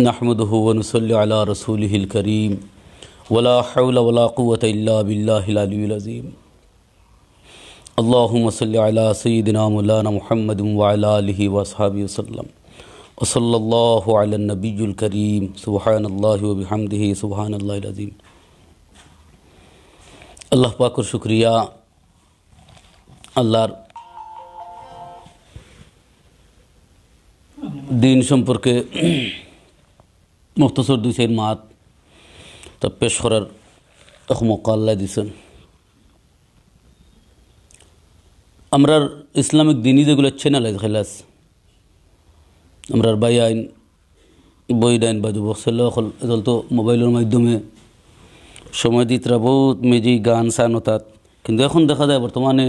نحمده ونسلی علی رسوله الكریم ولا حول ولا قوة الا باللہ العلی العظیم اللہم صلی علی سیدنا مولانا محمد وعلا لہ واصحابی وسلم وصل اللہ علی النبی الکریم سبحان اللہ و سبحان اللہ العظیم اللہ پاک اور شکریہ اللہ دین شمپر کے মুখতসর দিয়েছেন মাত তা পেশ করার এক মোকাল্লা দিয়েছেন আমরার ইসলামিক দিনই যেগুলো চ্যানেল আছে খেলাস আমরার বাই আইন বই ডাইন বা যুবক ছেলে অকল এজল তো মোবাইলের মাধ্যমে সময় দিতরা বহুত মেজি গান সান তাত কিন্তু এখন দেখা যায় বর্তমানে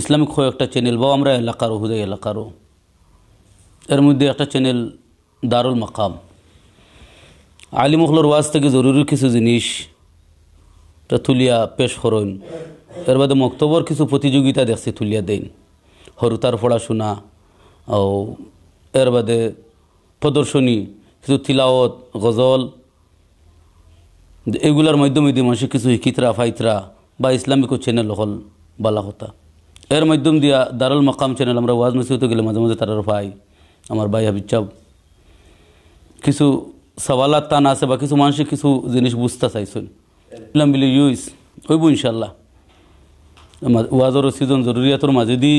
ইসলামিক হয়ে একটা চ্যানেল বা আমরা এলাকারও হুদাই এলাকারও এর মধ্যে একটা চ্যানেল দারুল মাকাম আলিমহলর ওয়াজ থেকে জরুরি কিছু জিনিস তুলিয়া পেশ করেন এর বাদে মক্তবর কিছু প্রতিযোগিতা দেখছি তুলিয়া দেন হরুতার পড়াশোনা ও এর বাদে প্রদর্শনী কিছু তিলাওত গজল এগুলার মাধ্যমে দিয়ে মানুষের কিছু হিকিতরা ফাইতরা বা ইসলামিক চ্যানেল হল বলা হতা এর মাধ্যম দিয়া দারুল মাকাম চ্যানেল আমরা ওয়াজ নসিহতে গেলে মাঝে মাঝে তারা ভাই আমার ভাই হাবিজ কিছু সওয়ালাত তান আছে বা কিছু মানুষের কিছু জিনিস বুঝতে চাইছেন ইসলাম বিলি ইউজ হইব ইনশাল্লাহ ওয়াজর সিজন জরুরিয়াতর মাঝে যদি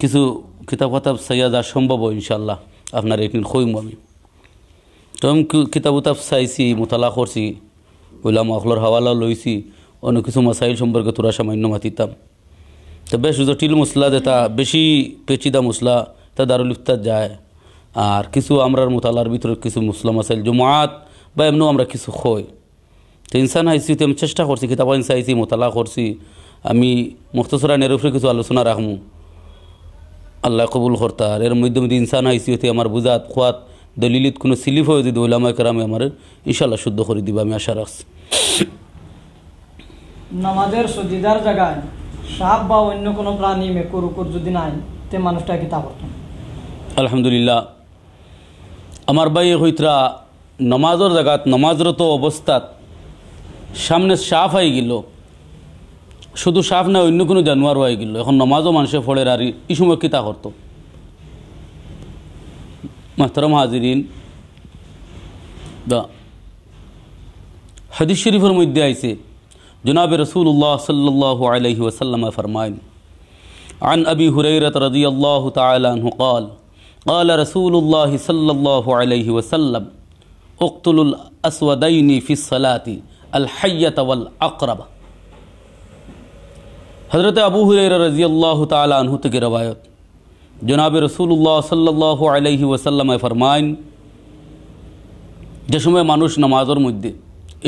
কিছু কিতাব কতাব সাইয়া যা সম্ভব ইনশাল্লাহ আপনার এটির হইম আমি তো আমি কিতাব উতাব চাইছি মোতালা করছি ওইলাম আখলর হাওয়ালা লইছি অন্য কিছু মাসাইল সম্পর্কে তোরা সামান্য মাতিতাম তো বেশ জটিল মশলা যেটা বেশি পেচিদা মশলা তা দারুল ইফতার যায় আর কিছু আমরার মোতালার ভিতরে কিছু মুসলাম আছে জুমাত বা এমনও আমরা কিছু খই তো ইনসান আইসি তো আমি চেষ্টা করছি কিতাবা ইনসা আইসি মোতালা করছি আমি মুক্তসরা উপরে কিছু আলোচনা রাখমু আল্লাহ কবুল কর্তার এর মধ্যে মধ্যে ইনসান আইসি হতে আমার বুঝাত খোয়াত দলিলিত কোনো সিলিফ হয়ে যদি করে আমি আমার ইনশাল্লাহ শুদ্ধ করে দিবা আমি আশা রাখছি নামাজের সজিদার জায়গায় সাপ বা অন্য কোনো প্রাণী মেকুর উকুর যদি নাই তে মানুষটা আলহামদুলিল্লাহ আমার বাই হইতরা নমাজর জাগাত নমাজরত অবস্থাত সামনে সাফ হয়ে গেল শুধু সাফ না অন্য কোনো জানোয়ার হয়ে গেল এখন নমাজও মানুষে ফলের আর ই সময় কিতা করতো মাহতারম হাজিরিন দা হাদিস শরীফের মধ্যে আইসে জনাব রসুল্লাহ সাল্লাহ আলহি ওসাল্লাম ফরমাইন عن أبي هريرة رضي الله تعالى عنه قال قال رسول الله صلى الله عليه وسلم اقتل الاسودين في الصلاة الحية والأقرب حضرت ابو حریر رضی اللہ تعالی عنہ تک روایت جناب رسول اللہ صلی اللہ علیہ وسلم فرمائن যে সময় মানুষ নামাজের মধ্যে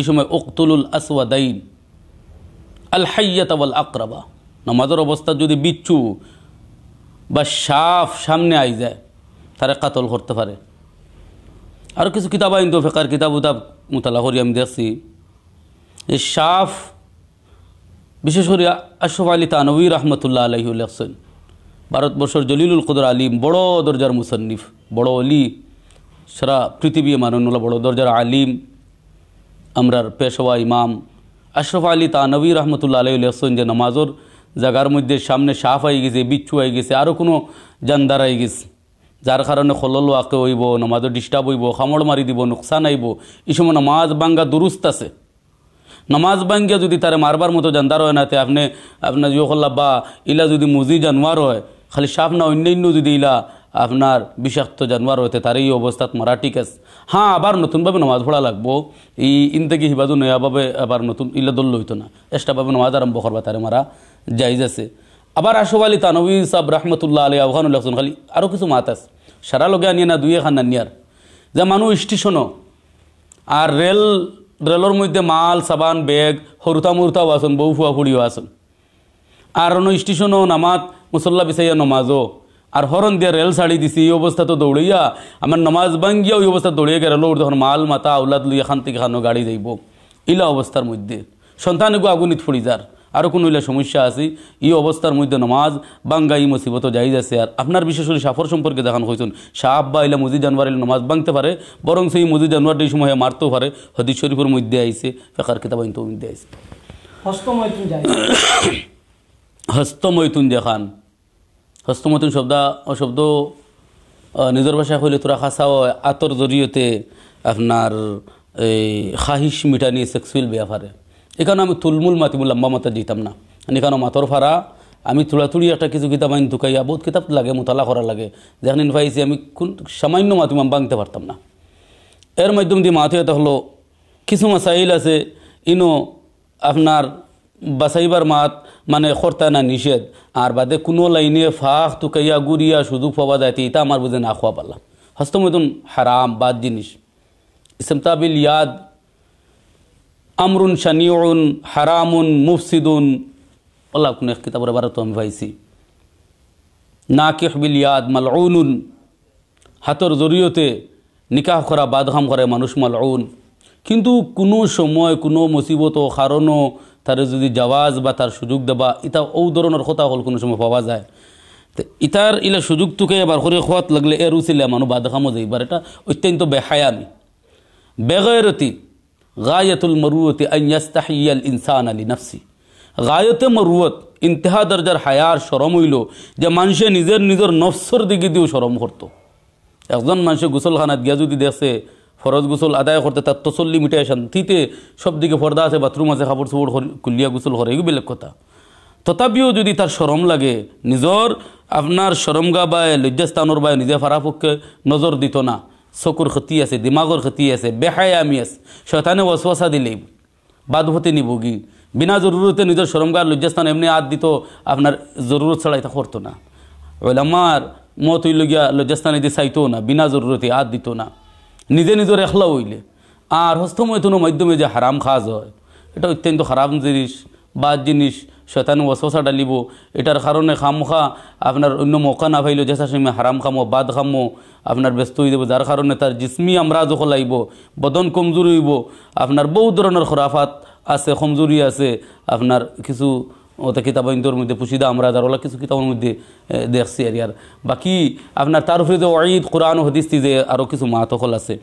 এই সময় উকতুলুল আসওয়াদাইন আল হাইয়াতাল আকরাবা নামাজের অবস্থা যদি বিচ্ছু বা সাপ সামনে আই যায় তারা কাতল করতে পারে আরও কিছু কিতাব আইন ফেকার কিতাব উতাব মোতালা করি আমি দেখছি এই সাফ বিশেষ করে আশফ আলী তানবী রহমতুল্লাহ আলহি লেখছেন ভারতবর্ষর জলিলুল কদর আলিম বড় দরজার মুসন্নিফ বড় অলি সারা পৃথিবী মাননুল্লাহ বড় দরজার আলিম আমরার পেশোয়া ইমাম আশরফ আলী তানবী রহমতুল্লাহ আলহি লেখছেন যে নামাজর জাগার মধ্যে সামনে সাফ হয়ে গেছে বিচ্ছু হয়ে গেছে আরও কোনো জানদার হয়ে গেছে যার কারণে খলল আঁকে হইব নমাজও ডিস্টার্ব হইব খামড় মারি দিব নোকসান আইব এই সময় নমাজ বাঙ্গা দুরুস্ত আছে নমাজ বাঙ্গিয়া যদি তারে মারবার মতো জানদার হয় না তে আপনি আপনার ইয়কল্লা বা ইলা যদি মুজি জানোয়ার হয় খালি সাপ না অন্যান্য যদি ইলা আপনার বিষাক্ত জানোয়ার হইতে তার এই অবস্থাত মারা ঠিক আছে হ্যাঁ আবার নতুনভাবে নমাজ পড়া লাগবো এই ইন থেকে হিবাজু নয়াভাবে আবার নতুন ইলা দল হইতো না এক্সট্রাভাবে নমাজ আরম্ভ করবা তারে মারা যাইজ আছে আবার আশোফ আলী তানবী সাহ রহমতুল্লাহ আলী আফগানুল্লাহ খালি আরও কিছু মাত আছে সারা লগে আনিয়ে না দুই এখান আনিয়ার যে মানুষ স্টেশনও আর রেল রেলের মধ্যে মাল সাবান ব্যাগ হরুতা মুরুতাও আসুন বউ ফুয়া ফুড়িও আসুন আর অন্য স্টেশনও নামাত মুসল্লা বিসাইয়া নমাজও আর হরণ দিয়ে রেল শাড়ি দিছি এই অবস্থা তো দৌড়াইয়া আমার নমাজ বাঙ্গিয়া ওই অবস্থা দৌড়িয়ে গেল তখন মাল মাতা আউলাদ লুই এখান থেকে খানো গাড়ি যাইব ইলা অবস্থার মধ্যে সন্তানকে আগুনিত ফুড়ি যার আরও কোনো হইলে সমস্যা আছে এই অবস্থার মধ্যে নমাজ বাঙ্গা ই মুসিবত জাহিজ আছে আর আপনার বিশেষ করে সাফর সম্পর্কে দেখানো হয়েছেন সাপ বা এলে মুজি জানোয়ার এলে নমাজ বাঙতে পারে বরং সেই মুজি জানোয়ার এই সময় মারতেও পারে হদি শরীফের মধ্যে আইসে ফেকার কিতাবাইন তো মধ্যে আইসে হস্তমৈতুন দেখান হস্তমৈতুন শব্দ শব্দ নিজের ভাষায় হইলে তোরা খাসা আতর জরিয়তে আপনার এই খাহিস মিটানি সেক্সুয়াল ব্যাপারে এখানে আমি তুলমুল মাতিমুল লম্বা মাতা দিতাম না মানে এখানে মাতর ফাড়া আমি তুলাতুলি একটা কিছু কিতাব আমি ঢুকাইয়া বহুত কিতাব লাগে মোতালা করা লাগে যেখানে পাইছি আমি কোন সামান্য মাতিমাম বাঙতে পারতাম না এর মাধ্যম দিয়ে মাথা এটা হলো কিছু মাসাইল আছে ইনো আপনার বাসাইবার মাত মানে খরতানা নিষেধ আর বাদে কোনো লাইনে ফাঁক তুকাইয়া গুড়িয়া শুধু ফবা যায় এটা আমার বুঝে না খোয়া পারলাম হস্তমতন হারাম বাদ জিনিস ইসমতাবিল ইয়াদ আমরুন শানিউন হারামুন মুফসিদুন আল্লাহ কোন কিতাবর এবার তো আমি ভাইছি নাকিহ বিল ইয়াদ মালউনুন হাতর জরিয়তে নিকাহ করা বাদহাম করে মানুষ মালউন কিন্তু কোনো সময় কোনো মুসিবত হারণও তার যদি জাওয়াজ বা তার সুযোগ দেবা ইতা ও ধরনের কথা হল কোনো সময় পাওয়া যায় তো ইতার ইলা সুযোগটুকে এবার করে খোয়াত লাগলে এর উচিলে মানুষ বাদহামও যাইবার এটা অত্যন্ত বেহায়ামি বেগৈরতি গায়তুল মরুয়তে আইয়াস্তাহিয়াল ইনসান আলী নফসি গায়তে মরুয়ত ইন্তেহা দরজার হায়ার সরম হইল যে মানুষে নিজের নিজের নফসর দিকে দিয়েও সরম করতো একজন মানুষে গোসলখানাত গিয়া যদি দেখছে ফরজ গোসল আদায় করতে তার তসল্লি মিটাই শান্তিতে সব দিকে পর্দা আছে বাথরুম আছে কাপড় চোপড় কুলিয়া গোসল করে এগুলো বেলেগ কথা তথাপিও যদি তার সরম লাগে নিজর আপনার সরমগা বা লজ্জাস্থানোর বা নিজে ফারাপক্ষে নজর দিত না চকুর ক্ষতি আছে দিমাগর ক্ষতি আছে আমি আছে শয়তানে ওয়াসওয়াসা দিলেই বাদভতে নিবগি বিনা জরুরতে নিজের সরমগার লজ্জাস্থান এমনি আদ দিত আপনার জরুরত ছাড়া এটা করতো না আমার মত হইলগিয়া লজ্জাস্থানে দিয়ে চাইতো না বিনা জরুরতে আদ দিত না নিজে নিজের এখলা হইলে আর হস্তমৈথনের মাধ্যমে যে হারাম খাজ হয় এটা অত্যন্ত খারাপ জিনিস বাদ জিনিস শয়তানি ওসোসা ডালিব এটার কারণে খামখা আপনার অন্য মৌকা না পাইল যে সামে হারাম খামো বাদ খামো আপনার ব্যস্ত হয়ে যাব যার কারণে তার জিসমি আমরাজ হলাইব বদন কমজোর হইব আপনার বহু ধরনের খরাফাত আছে কমজোরি আছে আপনার কিছু ওটা কিতাব মধ্যে পুষিদা আমরা দারোলা কিছু কিতাবের মধ্যে দেখছি আর বাকি আপনার তার উপরে যে ওঈদ কোরআন হদিস্তি যে আরও কিছু মাহাতকল আছে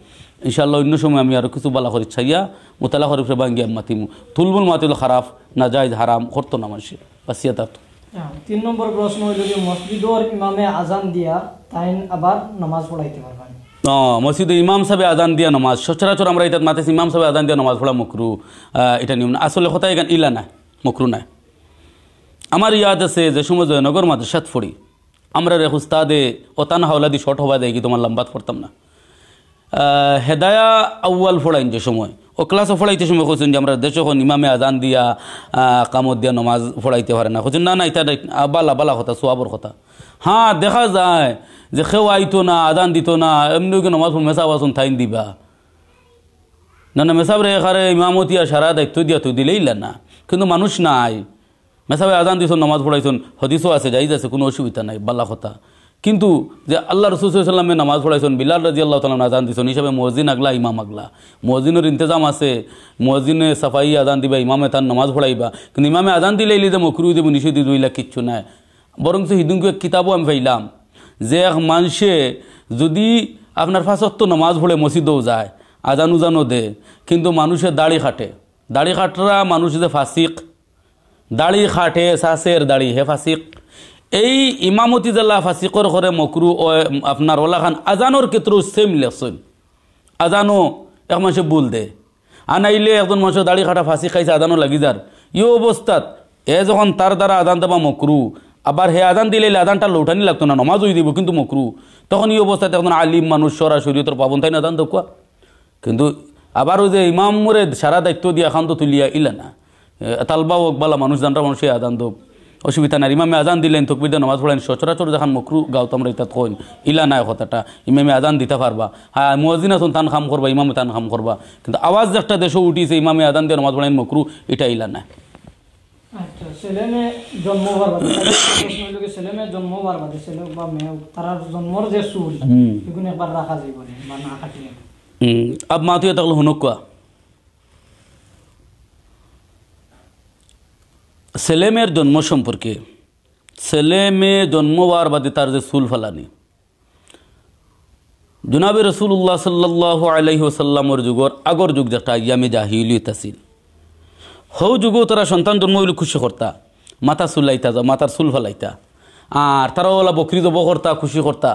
ইনশাল্লাহ অন্য সময় আমি আরও কিছু বালা খরিদ ছাইয়া মোতালা খরিফরে বাঙ্গি মাতিমু তুলবুল মাতিল খারাপ না যায় হারাম করতো না মানুষের বাসিয়া তার তিন নম্বর প্রশ্ন যদি মসজিদর ইমামে আজান দিয়া তাই আবার নামাজ পড়াইতে পারবেন মসজিদে ইমাম সাহেব আদান দিয়া নমাজ সচরাচর আমরা এটা মাতে ইমাম সাহেব আদান দিয়া নমাজ পড়া মকরু এটা নিয়ম না আসলে কথা এখান ইলা না মকরু না আমার ইয়াদ আছে যে সময় নগর মাদ্রাসাত ফড়ি আমরা রে হুস্তাদে ওতান হাওলা দি শর্ট হবা দেয় কি তোমার লম্বাত পড়তাম না হেদায়া আউ্য়াল ফোড়াইন যে সময় ও ক্লাসও ফোড়াইতে সময় কইছেন যে আমরা দেশে এখন ইমামে আজান দিয়া কামত দিয়া নমাজ ফোড়াইতে পারে না কইছেন না না এটা বালা বালা কথা সোয়াবর কথা হ্যাঁ দেখা যায় যে খেও আইতো না আজান দিত না এমনি কি নমাজ মেসাব থাইন দিবা না না মেসাব রে এখানে ইমামতি সারা দায়িত্ব দিয়া তুই দিলেই না কিন্তু মানুষ নাই মেসাবে আজান দিছ নমাজ পড়াইছুন হদিসও আছে যাইজ আছে কোনো অসুবিধা নাই বালা কথা কিন্তু যে আল্লাহ রসুলামে নামাজ পড়াইছেন বিলাল রাজি আল্লাহ তালাম আজান দিছেন হিসাবে মসজিদ আগলা ইমাম আগলা মসজিদের ইন্তজাম আছে মসজিদে সাফাই আজান দিবা ইমামে তার নামাজ পড়াইবা কিন্তু ইমামে আজান দিলে এলি যে মকরু দেব নিষেধ এলাক কিচ্ছু নাই বরং এক কিতাবও আমি পাইলাম যে এক মানুষে যদি আপনার ফাঁসত্ব নামাজ পড়ে মসজিদেও যায় আজান উজানও দে কিন্তু মানুষের দাড়ি খাটে দাড়ি খাটরা মানুষ যে ফাসিক দাড়ি খাটে সাসের দাড়ি হে ফাসিক এই ইমামতি জাল্লা ফাঁসিকর ঘরে মকরু ও আপনার ওলা খান আজানোর ক্ষেত্রেও সেম লেসন আজানো এক মাসে বুল দে আনাইলে একজন মাসে দাড়ি খাটা ফাঁসি খাইছে আজানো লাগি যার ই অবস্থাত এ যখন তার দ্বারা আজান দেবা মকরু আবার হে আজান দিলে আজানটা লৌঠানি লাগতো না নমাজ হয়ে দিব কিন্তু মকরু তখন ই অবস্থাতে এখন আলিম মানুষ সরাসরি তোর পাবন তাই না আজান দোকা কিন্তু আবার ওই যে ইমামরে সারা দায়িত্ব দিয়ে তো তুলিয়া ইলে না তালবা হোক বালা মানুষ জানটা মানুষে আজান দেব অসুবিধা নাই ইমামে আজান দিলেন থকবির দিয়ে নমাজ পড়েন সচরাচর যখন মকরু গাও তোমরা কইন ইলা নাই কথাটা ইমামে আজান দিতে পারবা হ্যাঁ মুয়াজিন আসুন তান খাম করবা ইমামে তান খাম করবা কিন্তু আওয়াজ একটা দেশও উঠিছে ইমামে আজান দিয়ে নমাজ পড়েন মকরু এটা ইলা নাই আব মাতুয়ে তাহলে শুনক কোৱা সেলেমের জন্ম সম্পর্কে সেলেমে জন্মবার জন্ম বাদে তার যে চুল ফালানি জুনাবি রসুল্লাহ সাল্লাহ আলহি ওসাল্লামর যুগর আগর যুগ যেটা ইয়ামে জাহিলিত তাসিল হৌ যুগও তারা সন্তান জন্ম হইলে খুশি করতা মাথা চুলাইতা যা মাথার চুল ফালাইতা আর তারা ওলা বকরি দব করতা খুশি করতা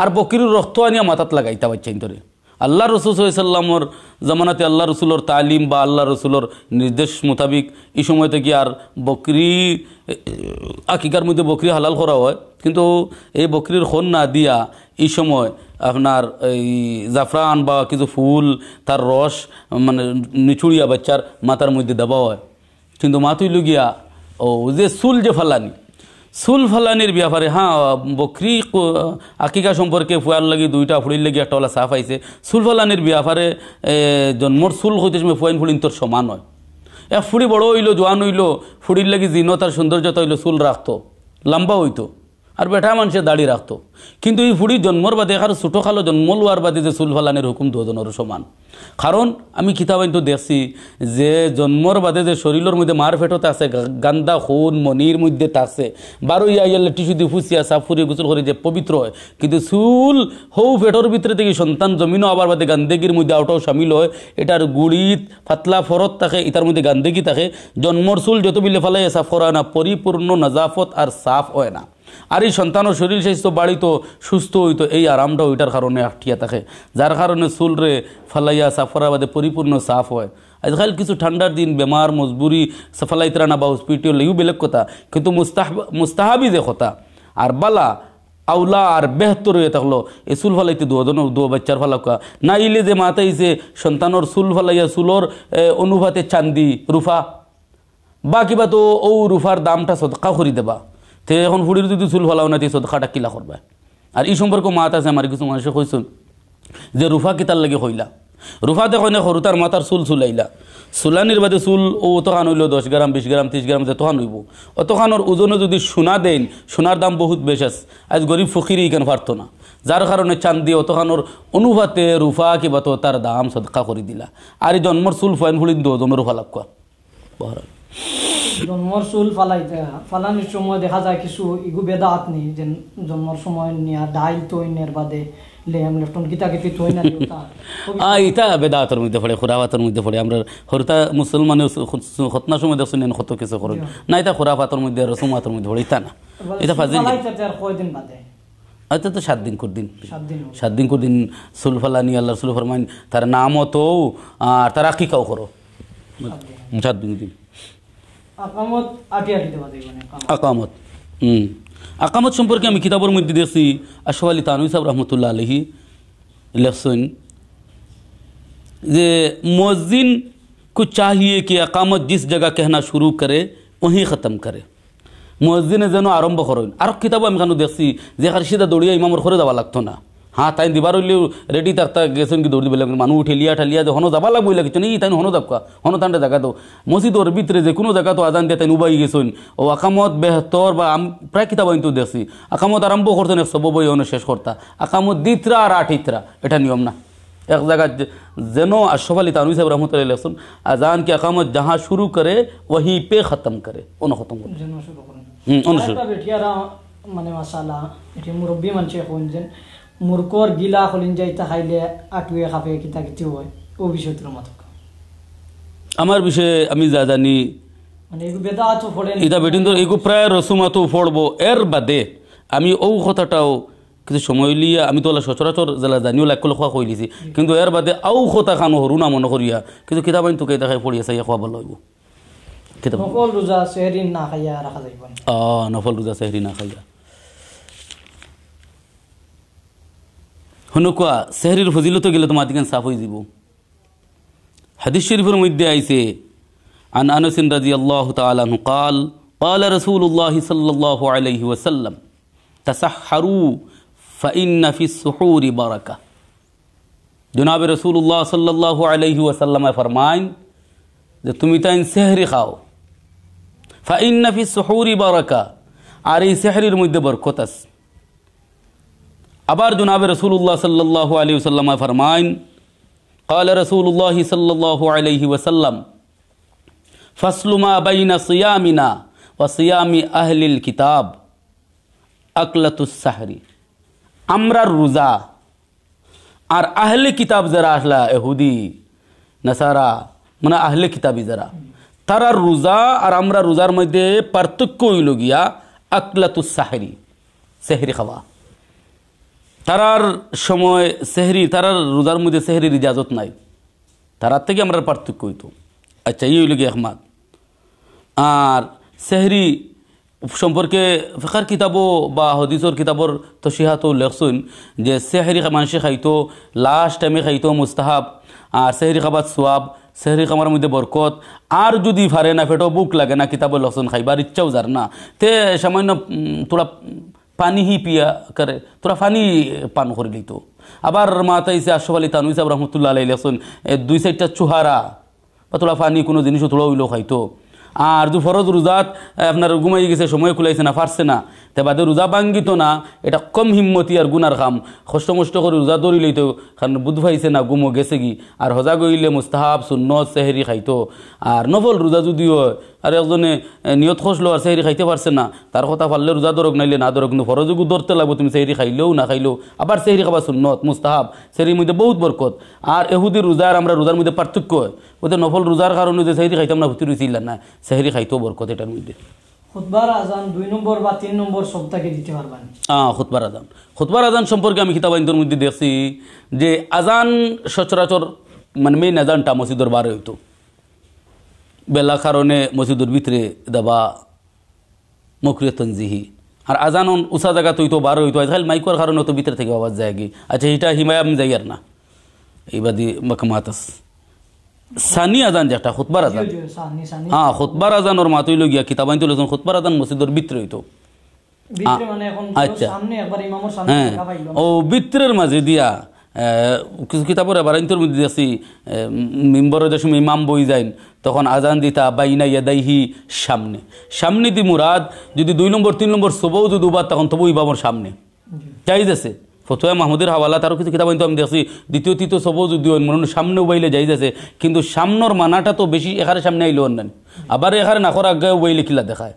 আর বকরির রক্ত আনিয়া মাথাত লাগাইতা বাচ্চাইন ধরে আল্লাহ রসুল সাল্লামর জামানাতে আল্লাহ রসুলোর তালিম বা আল্লাহ রসুলোর নির্দেশ মোতাবিক এই সময় থেকে আর বকরি আকিকার মধ্যে বকরি হালাল করা হয় কিন্তু এই বকরির খন না দিয়া এই সময় আপনার এই জাফরান বা কিছু ফুল তার রস মানে নিচুড়িয়া বাচ্চার মাথার মধ্যে দেওয়া হয় কিন্তু মাথুই লুগিয়া ও যে চুল যে ফালানি সুল ফলানির ব্যাপারে হ্যাঁ বকরি আকিকা সম্পর্কে ফুয়ার লাগি দুইটা ফুড়ির লাগি একটা ওলা সাফ আইসে সুল ফলানির ব্যাপারে জন্মর চুল হইতে সময় ফুয়াইন ফুলিন তোর সমান হয় এক ফুড়ি বড় হইলো জোয়ান হইলো ফুড়ির লাগি জিনতার আর সৌন্দর্যতা হইলো চুল রাখতো লম্বা হইতো আর বেঠা মানুষে দাড়ি রাখতো কিন্তু এই ফুড়ি জন্মর বাদে এখন ছোটো খালো জন্ম লোয়ার বাদে যে চুল ফালানের হুকুম দুজনের সমান কারণ আমি কিতাবাইন্তু দেখছি যে জন্মর বাদে যে শরীরের মধ্যে মার ফেটতে আছে গান্দা খুন মনির মধ্যে তাকছে বারো ইয়ালে টিসু দি ফুসিয়া সাফুরি গোসল করে যে পবিত্র হয় কিন্তু চুল হৌ ফেটর ভিতরে থেকে সন্তান জমিনও আবার বাদে গান্দেগির মধ্যে আউটাও সামিল হয় এটার গুড়িত ফাতলা ফরত থাকে এটার মধ্যে গান্দেগি থাকে জন্মর চুল যত বিলে ফালাই সাফ করা না পরিপূর্ণ নাজাফত আর সাফ হয় না আর এই সন্তানও শরীর স্বাস্থ্য বাড়িত সুস্থ হইতো এই আরামটা ওইটার কারণে আটকিয়া থাকে যার কারণে চুলরে ফালাইয়া সাফরা বাদে পরিপূর্ণ সাফ হয় আজকাল কিছু ঠান্ডার দিন বেমার মজবুরি সাফালাইতরা না বা হসপিটাল ইউ বেলেগ কথা কিন্তু মুস্তাহ মুস্তাহাবি যে কথা আর বালা আউলা আর বেহতর হয়ে থাকলো এ চুল ফালাইতে দুজন দু বাচ্চার ফালাকা না ইলে যে মাতাইছে সন্তানর চুল ফালাইয়া চুলর অনুভাতে চান্দি রুফা বা কিবা তো ও রুফার দামটা সদকা করি দেবা তে এখন ফুড়ির যদি চুল ফলাও না তো খাটা কিলা করবা আর এই সম্পর্ক মাত আছে আমার কিছু মানুষে কইসুন যে রুফা কিতার লাগে হইলা রুফাতে কইনে সরু তার মাতার চুল চুলাইলা চুলানির বাদে চুল ও তখন হইল দশ গ্রাম বিশ গ্রাম ত্রিশ গ্রাম যে তখন হইব অতখানোর ওজনে যদি সোনা দেন সোনার দাম বহুত বেশ আছে আজ গরিব ফকির এইখানে পারতো না যার কারণে চান্দি অতখানোর অনুপাতে রুফা কিবা তো তার দাম সদকা করে দিলা আর এই জন্মর চুল ফাইন ফুলিন দু জমের রুফা লাভ কোয়া জন্মর চুল ফালাই ফালানির সময় দেখা যায় কিছু ইগু বেদা আতনি যে জন্মর সময় নিয়া ডাইল তৈনের বাদে তারা মধ্যে পড়ে মধ্যে পড়ে এটা মধ্যে মধ্যে পড়ে ইতা না এটা তো দিন দিন তার নামও তো আর তার আকিকাও করো সাত দিন মানে আকামত হুম আকামত সম্পর্কে আমি কিতাবের মধ্যে দিয়েছি আশফ আলী তানুই সাহেব রহমতুল্লাহ আলহি লেখছেন যে মসজিদ को চাহিয়ে কি আকামত जिस जगह कहना शुरू करे वहीं ख़त्म करे मुअजिने যেন আরম্ভ করেন আর কিতাব আমি কেন দেখছি যে খালি সিধা দৌড়িয়ে ইমামর ঘরে যাওয়া লাগতো না হ্যাঁ তাই দিবার হইলেও রেডি তার গেছেন কি দৌড়ি বেলাম মানুষ উঠে লিয়া ঠালিয়া যে হনো যাবা লাগবো কিছু নেই তাই হনো যাবকা হনো তানটা জায়গা তো মসজিদর ভিতরে যে কোনো জায়গা তো আজান দিয়ে তাই উবাই গেছেন ও আকামত বেহতর বা আম প্রায় কিতাব কিন্তু দেখছি আকামত আরম্ভ করতেন এক সব বই অনেক শেষ করতা আকামত দিতরা আর আট ইতরা এটা নিয়ম না এক জায়গা যেন আশরফ আলী তানুই সাহেব রহমতুল্লাহ লেখছেন আজান কি আকামত যাহা শুরু করে ওহি পে খতম করে ওনো খতম করে হুম অনুসরণ মানে মশালা এটি মুরব্বী মানুষ মূর্খর গিলা হলিন যাইতে খাইলে আটুয়ে খাপে কিতা কিছু হয় ও বিষয়টির মতো আমার বিষয়ে আমি যা জানি মানে এটা বেটিন তো এগু প্রায় রসুমাতো এর বাদে আমি ও কথাটাও কিছু সময় লিয়া আমি তো সচরাচর জেলা জানিও লাখ খোয়া কই লিছি কিন্তু এর বাদে আও কথা খান হরু না মনে করিয়া কিন্তু কিতাব আইন তোকে দেখাই পড়িয়া চাইয়া খোয়াব লাগবো কিতাব নফল রোজা সেহরিন না খাইয়া রাখা যাইব না নফল রোজা সেহরিন না খাইয়া هنوكا سهر الفضيلة تقول لهم أتكن سافوي ذيبو حديث شريف المدي أيسي عن أنس رضي الله تعالى عنه قال قال رسول الله صلى الله عليه وسلم تسحروا فإن في السحور بركة جناب رسول الله صلى الله عليه وسلم فرمائن جب تمتين سهر خاو فإن في السحور بركة عري سحر المدبر كتس আবার জনাব রাসূলুল্লাহ الله আলাইহি ওয়াসাল্লাম ফরমায়েন قال رسول الله صلى الله عليه وسلم فصل ما بين صيامنا وصيام اهل الكتاب اقلت السحر امر الرزا আর اهل الكتاب زرا اهل يهودي نصارى من اهل الكتاب زرا ترى الرزا আর আমরা রোজার মধ্যে পার্থক্য হইল গিয়া اقلت السحر سحر خوا তারার সময় সেহরি তারার রোজার মধ্যে সেহরির ইজাজত নাই তারার থেকে আমরা পার্থক্য হইত আচ্ছা ইয়ে হইল আহমাদ আর সেহরি সম্পর্কে ফেকার কিতাবও বা হদিসর কিতাবর সিহাত লেখসুন যে সেহরি মানুষে খাইতো লাস্ট টাইমে খাইতো মুস্তাহাব আর সেহরি খাবার সোয়াব সেহরি খামার মধ্যে বরকত আর যদি ভারে না ফেটো বুক লাগে না কিতাবও লেখসুন খাইবার ইচ্ছাও যার না তে সামান্য তোরা পানি হি পিয়া করে তোরা পানি পান করে লিত আবার মাতাইছে আশফ আলী তানুই সাহেব রহমতুল্লাহ আলাই আসুন দুই সাইডটা চুহারা বা তোরা পানি কোনো জিনিসও তোরা উইল খাইতো আর দু ফরজ রোজাত আপনার ঘুমাই গেছে সময় খুলাইছে না ফারছে না তে বাদে রোজা ভাঙ্গিত না এটা কম হিম্মতি আর গুনার কাম কষ্ট মষ্ট করে রোজা ধরিলেই তো কারণ বুধ পাইছে না গুমো গেছে কি আর হজা গইলে মুস্তাহাব সুন্ন সেহেরি খাইতো আর নফল রোজা যদিও আর একজনে নিয়ত খসলো আর সেইরি খাইতে পারছে না তার কথা পারলে রোজা দরক নাইলে না দরক কিন্তু ফরজুগু ধরতে লাগবো তুমি সেইরি খাইলেও না খাইলেও আবার সেইরি খাবার সুন্নত মুস্তাহাব সেইরির মধ্যে বহুত বরকত আর এহুদির রোজার আমরা রোজার মধ্যে পার্থক্য হয় ওতে নফল রোজার কারণে যে সেইরি খাইতাম না ভুতি রুচিল না সেইরি খাইতেও বরকত এটার মধ্যে খুতবার আজান দুই নম্বর বা তিন নম্বর আজান আজান সম্পর্কে আমি কিতাব মধ্যে দেখছি যে আজান সচরাচর মানে মেইন আজানটা মসজিদর বারে হইতো বেলা কারণে মসজিদের ভিতরে দেবা মকরিয় তঞ্জিহি আর আজান উষা জায়গা তুই তো বারো হইতো আজকাল মাইকর কারণে তো ভিতরে থেকে আওয়াজ যায় আচ্ছা এটা হিমায়াম যাই আর না এইবাদি মাতাস সানি আজান যেটা খুতবার আজান হ্যাঁ খুতবার ওর মাতুই লগিয়া কিতাব আনতে লোক খুতবার আজান মসজিদের ভিতরে হইতো মানে আচ্ছা হ্যাঁ ও বিত্রের মাঝে দিয়া কিছু কিতাবের আবার আইনতর মধ্যে আছি মিম্বরে যখন ইমাম বই যাইন তখন আজান দিতা বাইনা দাইহি সামনে সামনে দি মুরাদ যদি দুই নম্বর তিন নম্বর সবও যদি উবাদ তখন তবু ইমামর সামনে জাইজ আছে ফতোয়া মাহমুদের হাওয়ালা তারও কিছু কিতাব আমি দেখছি দ্বিতীয় তৃতীয় সবও যদিও মনে সামনে উবাইলে যাই যাচ্ছে কিন্তু সামনের মানাটা তো বেশি এখানে সামনে আইলো অন্যান্য আবার এখানে নাকর আগে উবাইলে কিলা দেখায়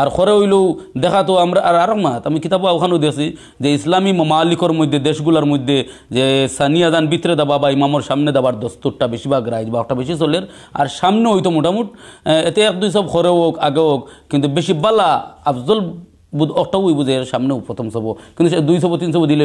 আর খরে হইলেও দেখা তো আমরা আর আরক মাহাত আমি কিতাব ওখানেও দেখছি যে ইসলামী মালিকর মধ্যে দেশগুলোর মধ্যে যে সানিয়াদান বিতরে দাবা বা ইমামর সামনে দাবার দস্তুরটা বেশিরভাগ রাইজ বা একটা বেশি চলের আর সামনে হইতো মোটামুটি এতে এক দুই সব খরে হোক আগে হোক কিন্তু বেশি বালা আফজল বুধ অটাও বুঝে সামনেও প্রথম সব কিন্তু দুই সব তিন সব দিলে